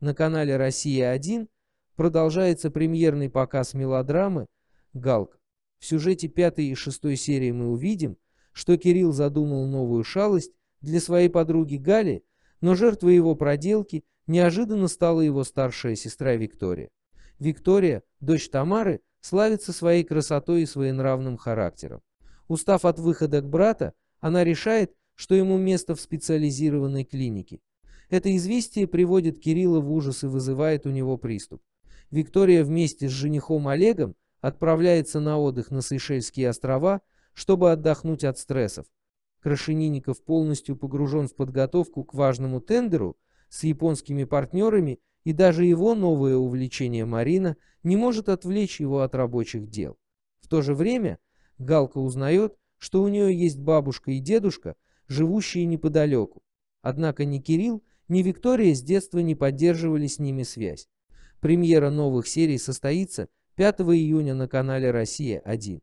На канале «Россия-1» продолжается премьерный показ мелодрамы "Галк". В сюжете пятой и шестой серии мы увидим, что Кирилл задумал новую шалость для своей подруги Гали, но жертвой его проделки неожиданно стала его старшая сестра Виктория. Виктория, дочь Тамары, славится своей красотой и своенравным характером. Устав от выхода к брата, она решает, что ему место в специализированной клинике, это известие приводит Кирилла в ужас и вызывает у него приступ. Виктория вместе с женихом Олегом отправляется на отдых на Сейшельские острова, чтобы отдохнуть от стрессов. Крашенинников полностью погружен в подготовку к важному тендеру с японскими партнерами, и даже его новое увлечение Марина не может отвлечь его от рабочих дел. В то же время Галка узнает, что у нее есть бабушка и дедушка, живущие неподалеку. Однако ни Кирилл, ни Виктория с детства не поддерживали с ними связь. Премьера новых серий состоится 5 июня на канале «Россия-1».